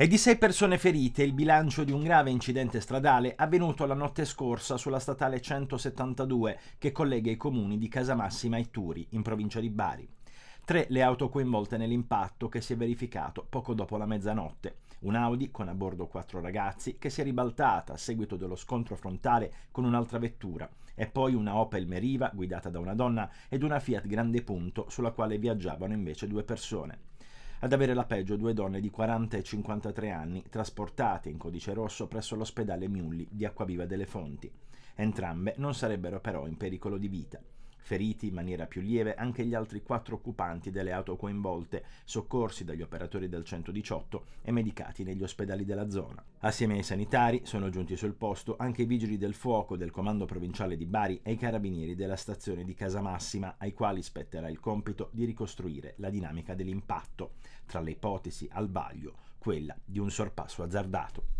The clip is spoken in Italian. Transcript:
È di sei persone ferite il bilancio di un grave incidente stradale avvenuto la notte scorsa sulla statale 172 che collega i comuni di Casamassima e Turi, in provincia di Bari. Tre le auto coinvolte nell'impatto che si è verificato poco dopo la mezzanotte. Un Audi con a bordo quattro ragazzi che si è ribaltata a seguito dello scontro frontale con un'altra vettura e poi una Opel Meriva guidata da una donna ed una Fiat Grande Punto sulla quale viaggiavano invece due persone. Ad avere la peggio due donne di 40 e 53 anni trasportate in codice rosso presso l'ospedale Mulli di Acquaviva delle Fonti. Entrambe non sarebbero però in pericolo di vita. Feriti in maniera più lieve anche gli altri quattro occupanti delle auto coinvolte, soccorsi dagli operatori del 118 e medicati negli ospedali della zona. Assieme ai sanitari sono giunti sul posto anche i vigili del fuoco del comando provinciale di Bari e i carabinieri della stazione di Casamassima, ai quali spetterà il compito di ricostruire la dinamica dell'impatto, tra le ipotesi al vaglio quella di un sorpasso azzardato.